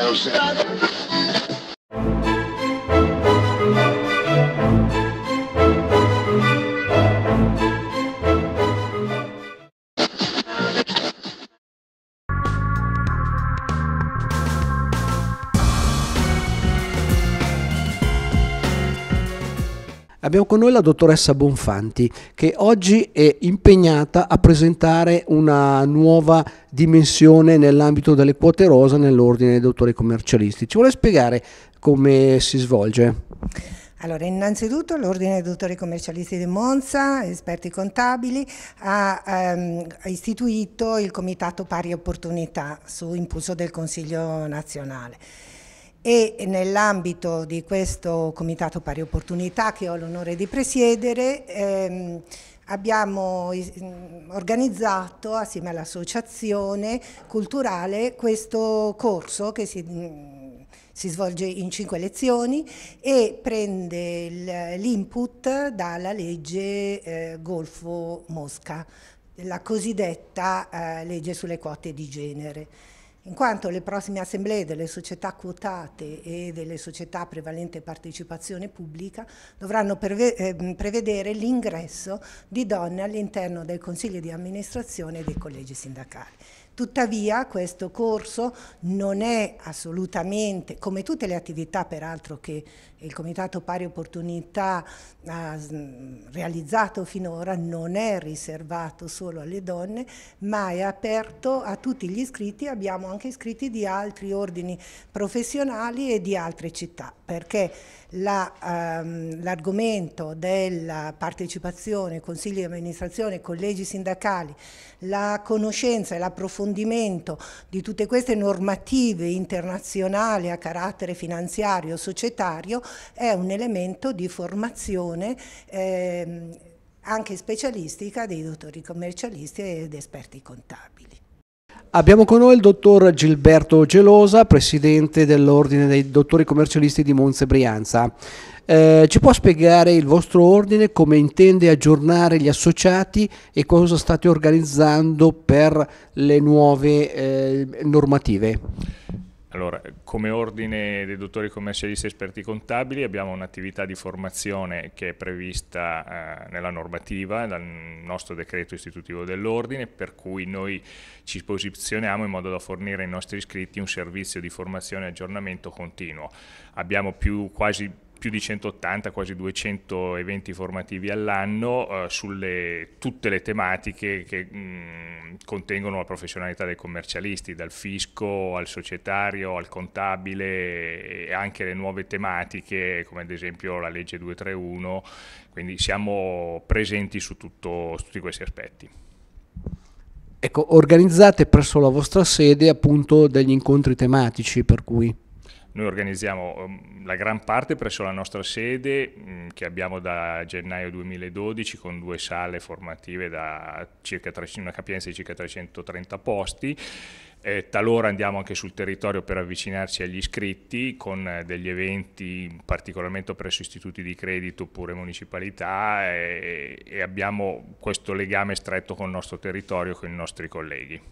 É o é. Abbiamo con noi la dottoressa Bonfanti che oggi è impegnata a presentare una nuova dimensione nell'ambito delle quote rosa nell'ordine dei dottori commercialisti. Ci vuole spiegare come si svolge? Allora, innanzitutto l'Ordine dei Dottori Commercialisti di Monza, esperti contabili, ha ehm, istituito il Comitato Pari Opportunità su impulso del Consiglio nazionale e nell'ambito di questo Comitato Pari Opportunità che ho l'onore di presiedere ehm, abbiamo mm, organizzato assieme all'associazione culturale questo corso che si, mm, si, svolge in cinque lezioni e prende l'input dalla legge eh, Golfo-Mosca, la cosiddetta eh, legge sulle quote di genere in quanto le prossime assemblee delle società quotate e delle società a prevalente partecipazione pubblica dovranno ehm, prevedere l'ingresso di donne all'interno dei consigli di amministrazione e dei collegi sindacali. Tuttavia questo corso non è assolutamente, come tutte le attività peraltro che il Comitato Pari Opportunità ha mm, realizzato finora, non è riservato solo alle donne, ma è aperto a tutti gli iscritti, abbiamo anche iscritti di altri ordini professionali e di altre città, perché ehm, l'argomento la, um, della partecipazione, consigli di amministrazione, collegi sindacali, la conoscenza e l'approfondimento approfondimento di tutte queste normative internazionali a carattere finanziario, e societario, è un elemento di formazione eh, anche specialistica dei dottori commercialisti ed esperti contabili. Abbiamo con noi il dottor Gilberto Gelosa, presidente dell'Ordine dei Dottori Commercialisti di Monza e Brianza. Eh, ci può spiegare il vostro ordine come intende aggiornare gli associati e cosa state organizzando per le nuove eh, normative? Allora, come ordine dei dottori commercialisti e esperti contabili abbiamo un'attività di formazione che è prevista eh, nella normativa, dal nostro decreto istitutivo dell'ordine, per cui noi ci posizioniamo in modo da fornire ai nostri iscritti un servizio di formazione e aggiornamento continuo. Abbiamo più quasi più di 180, quasi 200 eventi formativi all'anno eh, sulle tutte le tematiche che mh, mm, contengono la professionalità dei commercialisti, dal fisco al societario al contabile e anche le nuove tematiche come ad esempio la legge 231, quindi siamo presenti su, tutto, su tutti questi aspetti. Ecco, organizzate presso la vostra sede appunto degli incontri tematici per cui noi organizziamo um, la gran parte presso la nostra sede mm, che abbiamo da gennaio 2012 con due sale formative da circa una capienza di circa 330 posti. Eh, talora andiamo anche sul territorio per avvicinarci agli iscritti con eh, degli eventi particolarmente presso istituti di credito oppure municipalità e, e abbiamo questo legame stretto con il nostro territorio, con i nostri colleghi.